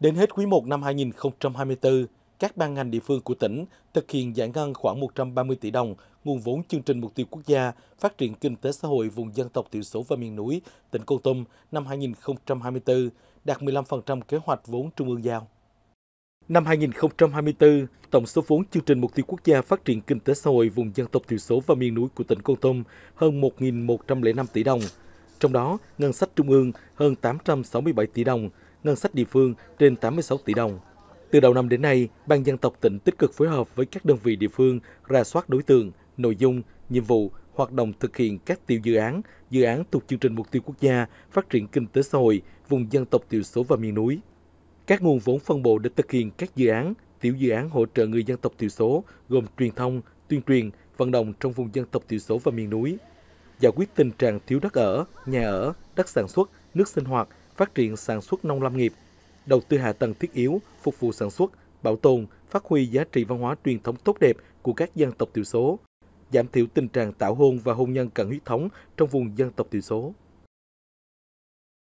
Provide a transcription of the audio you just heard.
Đến hết quý 1 năm 2024, các ban ngành địa phương của tỉnh thực hiện giải ngân khoảng 130 tỷ đồng nguồn vốn chương trình mục tiêu quốc gia phát triển kinh tế xã hội vùng dân tộc thiểu số và miền núi tỉnh Kon Tum năm 2024, đạt 15% kế hoạch vốn trung ương giao. Năm 2024, tổng số vốn chương trình mục tiêu quốc gia phát triển kinh tế xã hội vùng dân tộc thiểu số và miền núi của tỉnh Kon Tum hơn 1.105 tỷ đồng. Trong đó, ngân sách trung ương hơn 867 tỷ đồng, ngân sách địa phương trên 86 tỷ đồng. Từ đầu năm đến nay, Ban dân tộc tỉnh tích cực phối hợp với các đơn vị địa phương ra soát đối tượng, nội dung, nhiệm vụ, hoạt động thực hiện các tiểu dự án, dự án thuộc chương trình mục tiêu quốc gia phát triển kinh tế xã hội vùng dân tộc thiểu số và miền núi. Các nguồn vốn phân bổ để thực hiện các dự án, tiểu dự án hỗ trợ người dân tộc thiểu số gồm truyền thông, tuyên truyền, vận động trong vùng dân tộc thiểu số và miền núi, giải quyết tình trạng thiếu đất ở, nhà ở, đất sản xuất, nước sinh hoạt, phát triển sản xuất nông lâm nghiệp, đầu tư hạ tầng thiết yếu phục vụ sản xuất, bảo tồn, phát huy giá trị văn hóa truyền thống tốt đẹp của các dân tộc thiểu số, giảm thiểu tình trạng tảo hôn và hôn nhân cận huyết thống trong vùng dân tộc thiểu số.